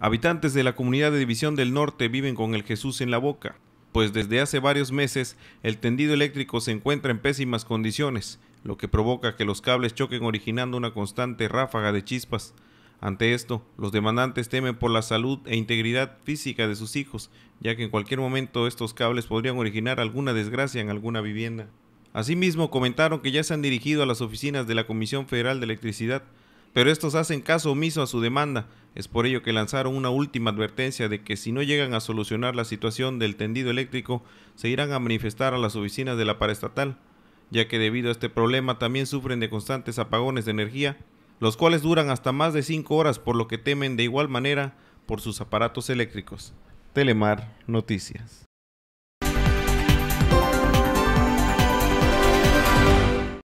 Habitantes de la comunidad de División del Norte viven con el Jesús en la boca, pues desde hace varios meses el tendido eléctrico se encuentra en pésimas condiciones, lo que provoca que los cables choquen originando una constante ráfaga de chispas. Ante esto, los demandantes temen por la salud e integridad física de sus hijos, ya que en cualquier momento estos cables podrían originar alguna desgracia en alguna vivienda. Asimismo, comentaron que ya se han dirigido a las oficinas de la Comisión Federal de Electricidad, pero estos hacen caso omiso a su demanda. Es por ello que lanzaron una última advertencia de que si no llegan a solucionar la situación del tendido eléctrico, se irán a manifestar a las oficinas de la estatal, ya que debido a este problema también sufren de constantes apagones de energía, los cuales duran hasta más de 5 horas, por lo que temen de igual manera por sus aparatos eléctricos. Telemar Noticias.